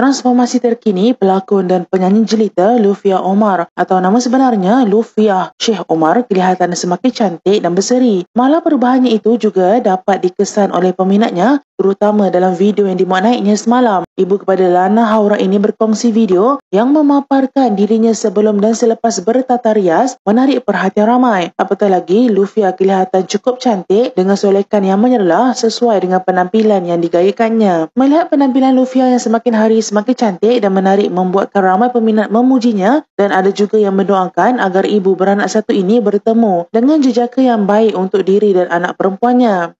Transformasi terkini pelakon dan penyanyi jelita Lufia Omar atau nama sebenarnya Lufia Sheikh Omar kelihatan semakin cantik dan berseri. Malah perubahannya itu juga dapat dikesan oleh peminatnya terutama dalam video yang dimuat naiknya semalam. Ibu kepada Lana Haura ini berkongsi video yang memaparkan dirinya sebelum dan selepas bertata rias menarik perhatian ramai. Apatah lagi, Lufia kelihatan cukup cantik dengan solekan yang menyerlah sesuai dengan penampilan yang digayakannya. Melihat penampilan Lufia yang semakin hari semakin cantik dan menarik membuatkan ramai peminat memujinya dan ada juga yang mendoakan agar ibu beranak satu ini bertemu dengan jejaka yang baik untuk diri dan anak perempuannya.